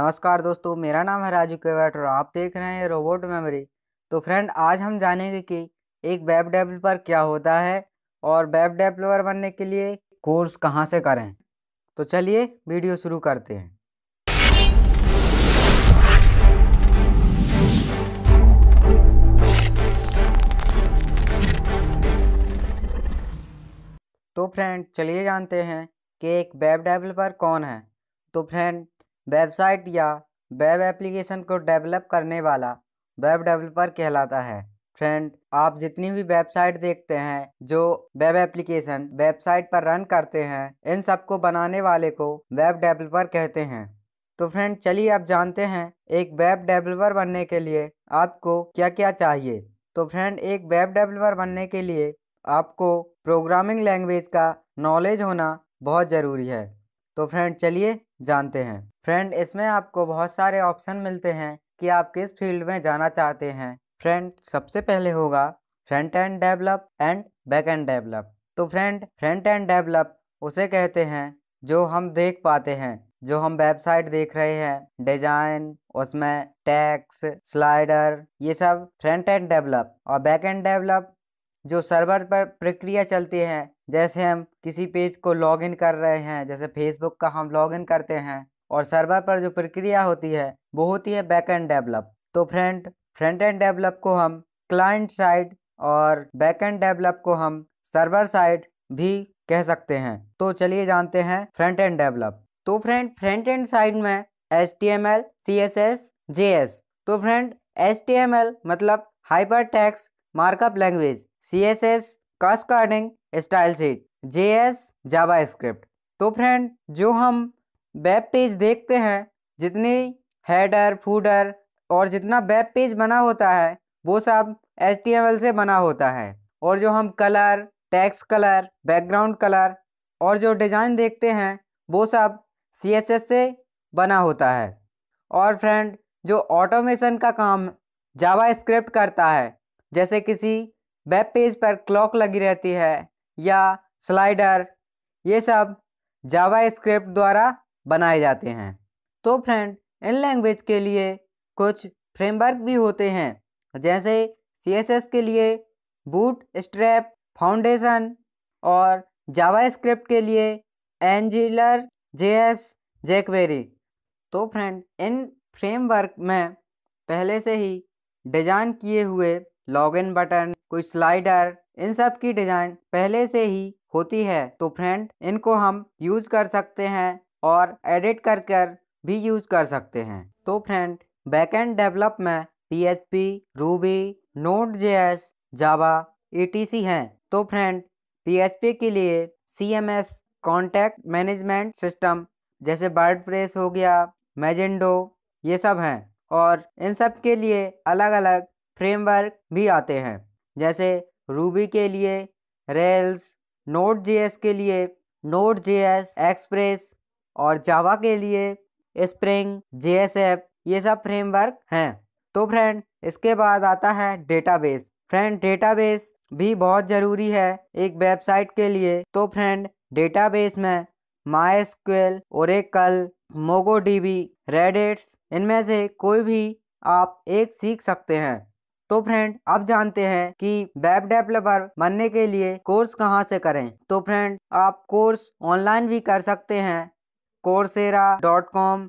नमस्कार दोस्तों मेरा नाम है राजू केवट और आप देख रहे हैं रोबोट मेमोरी तो फ्रेंड आज हम जानेंगे कि एक वेब डेवलपर क्या होता है और वेब डेवलपर बनने के लिए कोर्स कहाँ से करें तो चलिए वीडियो शुरू करते हैं तो फ्रेंड चलिए जानते हैं कि एक वेब डेवलपर कौन है तो फ्रेंड वेबसाइट या वेब एप्लीकेशन को डेवलप करने वाला वेब डेवलपर कहलाता है फ्रेंड आप जितनी भी वेबसाइट देखते हैं जो वेब एप्लीकेशन वेबसाइट पर रन करते हैं इन सबको बनाने वाले को वेब डेवलपर कहते हैं तो फ्रेंड चलिए आप जानते हैं एक वेब डेवलपर बनने के लिए आपको क्या क्या चाहिए तो फ्रेंड एक वेब डेवलपर बनने के लिए आपको प्रोग्रामिंग लैंग्वेज का नॉलेज होना बहुत ज़रूरी है तो फ्रेंड चलिए जानते हैं फ्रेंड इसमें आपको बहुत सारे ऑप्शन मिलते हैं कि आप किस फील्ड में जाना चाहते हैं फ्रेंड सबसे पहले होगा front end develop end back end develop तो फ्रेंड फ्रंट एंड डेवलप उसे कहते हैं जो हम देख पाते हैं जो हम वेबसाइट देख रहे हैं डिजाइन उसमें टैक्स स्लाइडर ये सब फ्रंट एंड डेवलप और बैक एंड डेवलप जो सर्वर पर प्रक्रिया चलती है जैसे हम किसी पेज को लॉगिन कर रहे हैं जैसे फेसबुक का हम लॉगिन करते हैं और सर्वर पर जो प्रक्रिया होती है वो होती है बैक एंड डेवलप तो फ्रेंड फ्रंट एंड डेवलप को हम क्लाइंट साइड और बैक एंड डेवलप को हम सर्वर साइड भी कह सकते हैं तो चलिए जानते हैं फ्रंट एंड डेवलप तो फ्रेंड फ्रंट एंड साइड में H T M L C S S J S तो friend H T M L मतलब hyper text markup language C S S cascading style sheet J S JavaScript तो friend जो हम web page देखते हैं जितनी header fodder और जितना वेब पेज बना होता है वो सब एच से बना होता है और जो हम colour text colour background colour और जो डिज़ाइन देखते हैं वो सब सी से बना होता है और फ्रेंड जो ऑटोमेशन का काम जावा स्क्रिप्ट करता है जैसे किसी वेब पेज पर क्लॉक लगी रहती है या स्लाइडर ये सब जावा स्क्रिप्ट द्वारा बनाए जाते हैं तो फ्रेंड इन लैंग्वेज के लिए कुछ फ्रेमवर्क भी होते हैं जैसे सी के लिए बूट स्ट्रैप फाउंडेशन और जावा स्क्रिप्ट के लिए एंजिलर जे एस तो फ्रेंड इन फ्रेमवर्क में पहले से ही डिजाइन किए हुए लॉगिन बटन कोई स्लाइडर इन सब की डिजाइन पहले से ही होती है तो फ्रेंड इनको हम यूज कर सकते हैं और एडिट कर कर भी यूज कर सकते हैं तो फ्रेंड बैकएंड डेवलप में P H P Ruby Node J S Java e t c हैं तो फ्रेंड पी एच पी के लिए C M S contact management system जैसे बर्ड प्रेस हो गया मैजेंडो ये सब हैं और इन सब के लिए अलग अलग फ्रेमवर्क भी आते हैं जैसे रूबी के लिए रेल्स नोट जे के लिए नोट जे एक्सप्रेस और जावा के लिए स्प्रिंग जे एप ये सब फ्रेमवर्क हैं तो फ्रेंड इसके बाद आता है डेटाबेस फ्रेंड डेटाबेस भी बहुत ज़रूरी है एक वेबसाइट के लिए तो फ्रेंड डेटाबेस में माई एक ओरेकल मोगो बी रेडिट्स इनमें से कोई भी आप एक सीख सकते हैं तो फ्रेंड आप जानते हैं कि वेब डेवलपर बनने के लिए कोर्स कहाँ से करें तो फ्रेंड आप कोर्स ऑनलाइन भी कर सकते हैं Coursera dot com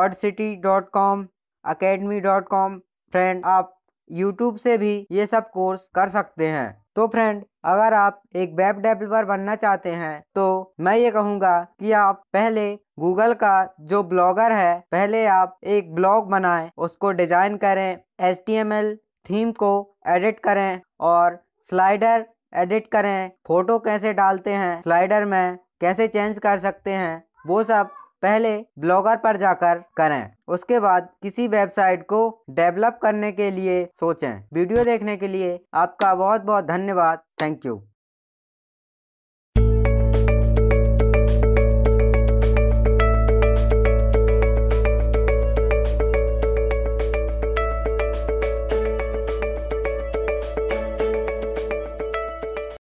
Udacity dot com academy dot com friend आप यूट्यूब से भी ये सब कोर्स कर सकते हैं तो फ्रेंड अगर आप एक वेब डेवलपर बनना चाहते हैं तो मैं ये कहूँगा कि आप पहले गूगल का जो ब्लॉगर है पहले आप एक ब्लॉग बनाएं उसको डिजाइन करें H T M L theme को एडिट करें और स्लाइडर एडिट करें फोटो कैसे डालते हैं स्लाइडर में कैसे चेंज कर सकते हैं वो सब पहले ब्लॉगर पर जाकर करें उसके बाद किसी वेबसाइट को डेवलप करने के लिए सोचें वीडियो देखने के लिए आपका बहुत बहुत धन्यवाद थैंक यू